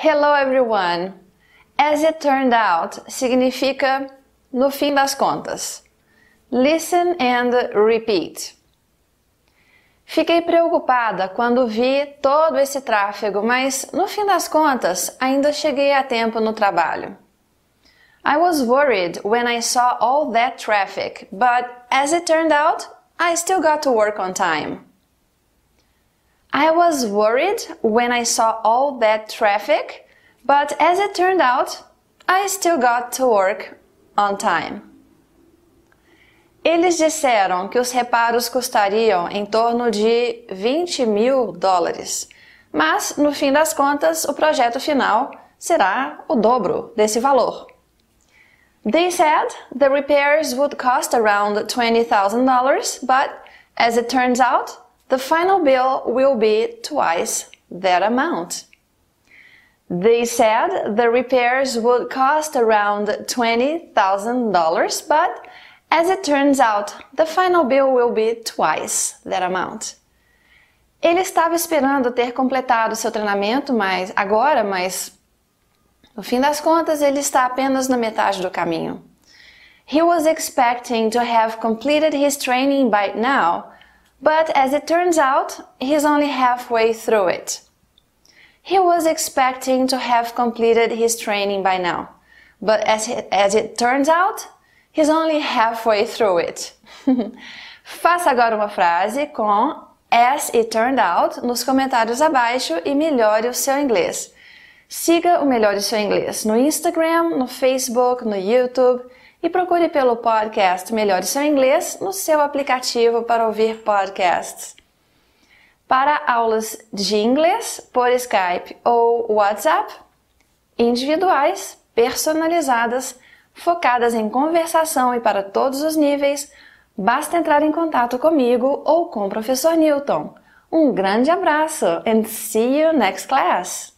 Hello everyone. As it turned out significa no fim das contas. Listen and repeat. Fiquei preocupada quando vi todo esse tráfego, mas no fim das contas ainda cheguei a tempo no trabalho. I was worried when I saw all that traffic, but as it turned out, I still got to work on time. I was worried when I saw all that traffic, but as it turned out, I still got to work on time. Eles disseram que os reparos custariam em torno de 20 mil dólares, mas no fim das contas o projeto final será o dobro desse valor. They said the repairs would cost around $20,000, but as it turns out, The final bill will be twice that amount. They said the repairs would cost around $20,000, but as it turns out, the final bill will be twice that amount. Ele estava esperando ter completado seu treinamento mas agora, mas no fim das contas ele está apenas na metade do caminho. He was expecting to have completed his training by now, But as it turns out, he's only halfway through it. He was expecting to have completed his training by now, but as it, as it turns out, he's only halfway through it. Faça agora uma frase com as it turned out nos comentários abaixo e melhore o seu inglês. Siga o Melhor de Seu Inglês no Instagram, no Facebook, no YouTube e procure pelo podcast Melhor de Seu Inglês no seu aplicativo para ouvir podcasts. Para aulas de inglês por Skype ou WhatsApp, individuais, personalizadas, focadas em conversação e para todos os níveis, basta entrar em contato comigo ou com o professor Newton. Um grande abraço and see you next class!